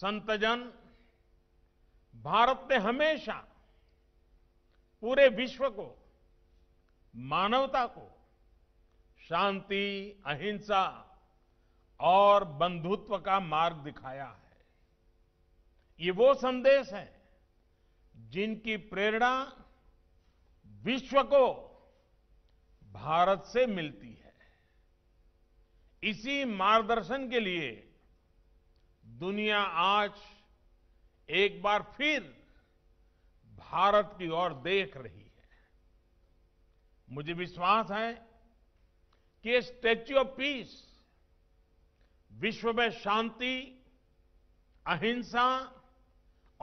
संतजन भारत ने हमेशा पूरे विश्व को मानवता को शांति अहिंसा और बंधुत्व का मार्ग दिखाया है ये वो संदेश है जिनकी प्रेरणा विश्व को भारत से मिलती है इसी मार्गदर्शन के लिए दुनिया आज एक बार फिर भारत की ओर देख रही है मुझे विश्वास है कि ये स्टैच्यू ऑफ पीस विश्व में शांति अहिंसा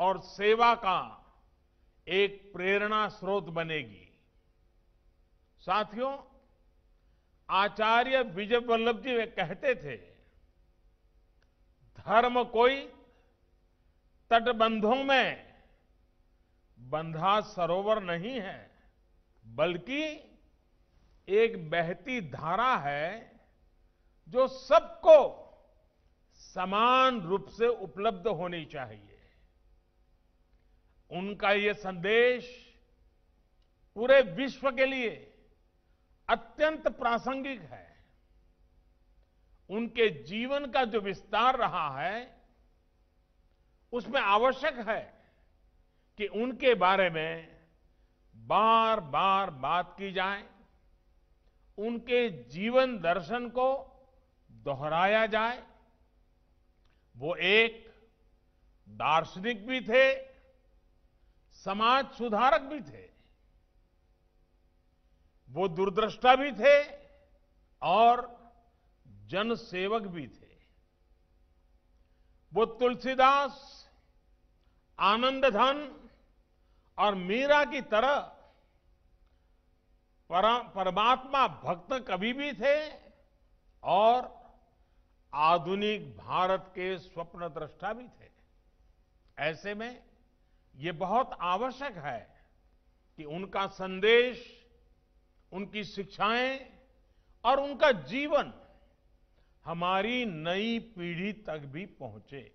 और सेवा का एक प्रेरणा स्रोत बनेगी साथियों आचार्य विजय वल्लभ जी वे कहते थे धर्म कोई तटबंधों में बंधा सरोवर नहीं है बल्कि एक बहती धारा है जो सबको समान रूप से उपलब्ध होनी चाहिए उनका यह संदेश पूरे विश्व के लिए अत्यंत प्रासंगिक है उनके जीवन का जो विस्तार रहा है उसमें आवश्यक है कि उनके बारे में बार बार बात की जाए उनके जीवन दर्शन को दोहराया जाए वो एक दार्शनिक भी थे समाज सुधारक भी थे वो दुर्दृष्टा भी थे और जनसेवक भी थे वो तुलसीदास आनंद धन और मीरा की तरह परमात्मा भक्त कवि भी थे और आधुनिक भारत के स्वप्न दृष्टा भी थे ऐसे में ये बहुत आवश्यक है कि उनका संदेश उनकी शिक्षाएं और उनका जीवन हमारी नई पीढ़ी तक भी पहुंचे